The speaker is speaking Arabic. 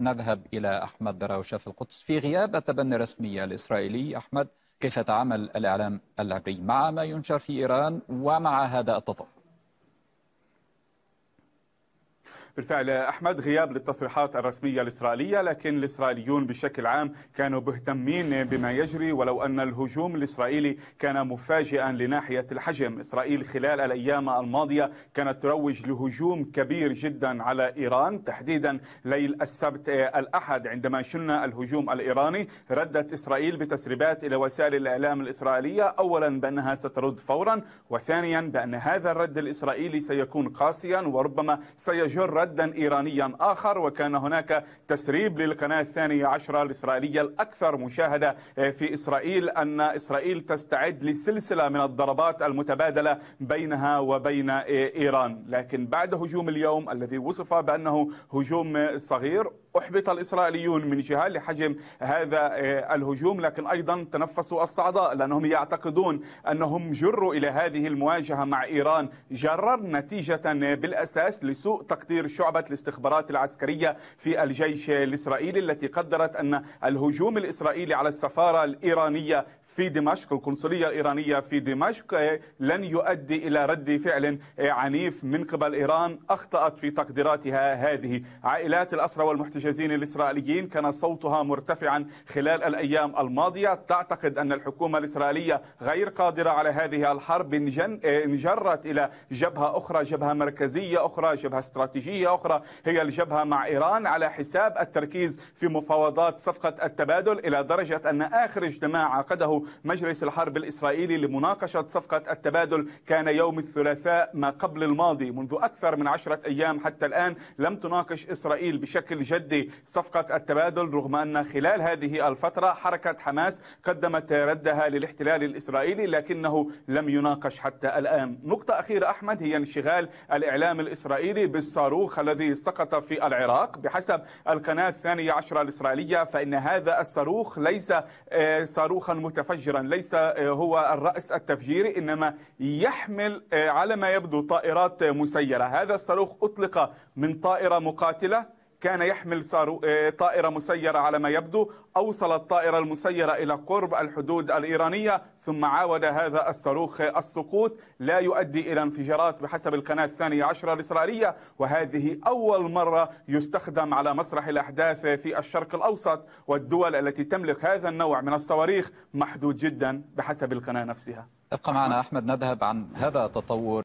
نذهب إلى أحمد دراوشة في القدس في غياب التبني الرسمي الإسرائيلي أحمد كيف تعمل الإعلام العربي مع ما ينشر في إيران ومع هذا التطور بالفعل أحمد غياب للتصريحات الرسمية الإسرائيلية لكن الإسرائيليون بشكل عام كانوا مهتمين بما يجري ولو أن الهجوم الإسرائيلي كان مفاجئا لناحية الحجم إسرائيل خلال الأيام الماضية كانت تروج لهجوم كبير جدا على إيران تحديدا ليل السبت الأحد عندما شن الهجوم الإيراني ردت إسرائيل بتسريبات إلى وسائل الإعلام الإسرائيلية أولا بأنها سترد فورا وثانيا بأن هذا الرد الإسرائيلي سيكون قاسيا وربما سيجر سدا إيرانيا آخر وكان هناك تسريب للقناة الثانية عشرة الإسرائيلية الأكثر مشاهدة آه، في إسرائيل أن إسرائيل تستعد لسلسلة من الضربات المتبادلة بينها وبين آه، إيران لكن بعد هجوم اليوم الذي وصف بأنه هجوم صغير أحبط الإسرائيليون من جهة لحجم هذا آه، الهجوم لكن أيضا تنفسوا الصعداء لأنهم يعتقدون أنهم جروا إلى هذه المواجهة مع إيران جرر نتيجة آه، بالأساس لسوء تقدير شعبة الاستخبارات العسكرية في الجيش الإسرائيلي التي قدرت أن الهجوم الإسرائيلي على السفارة الإيرانية في دمشق القنصلية الإيرانية في دمشق آه، لن يؤدي إلى رد فعل عنيف من قبل إيران أخطأت في تقديراتها هذه عائلات الأسرى والمحتجين المحتجزين الإسرائيليين كان صوتها مرتفعا خلال الأيام الماضية تعتقد أن الحكومة الإسرائيلية غير قادرة على هذه الحرب إن جرت إلى جبهة أخرى جبهة مركزية أخرى جبهة استراتيجية أخرى هي الجبهة مع إيران على حساب التركيز في مفاوضات صفقة التبادل إلى درجة أن آخر اجتماع عقده مجلس الحرب الإسرائيلي لمناقشة صفقة التبادل كان يوم الثلاثاء ما قبل الماضي منذ أكثر من عشرة أيام حتى الآن لم تناقش إسرائيل بشكل جدي هذه صفقة التبادل رغم أن خلال هذه الفترة حركة حماس قدمت ردها للاحتلال الإسرائيلي لكنه لم يناقش حتى الآن نقطة أخيرة أحمد هي انشغال الإعلام الإسرائيلي بالصاروخ الذي سقط في العراق بحسب القناة الثانية عشرة الإسرائيلية فإن هذا الصاروخ ليس آه، صاروخا متفجرا ليس آه، هو الرأس التفجيري إنما يحمل آه، على ما يبدو طائرات مسيرة هذا الصاروخ أطلق من طائرة مقاتلة كان يحمل آه، طائرة مسيرة على ما يبدو أوصل الطائرة المسيرة إلى قرب الحدود الإيرانية ثم عاود هذا الصاروخ السقوط لا يؤدي إلى انفجارات بحسب القناة الثانية عشرة الإسرائيلية وهذه أول مرة يستخدم على مسرح الأحداث في الشرق الأوسط والدول التي تملك هذا النوع من الصواريخ محدود جدا بحسب القناة نفسها ابقى معنا أحمد نذهب عن هذا التطور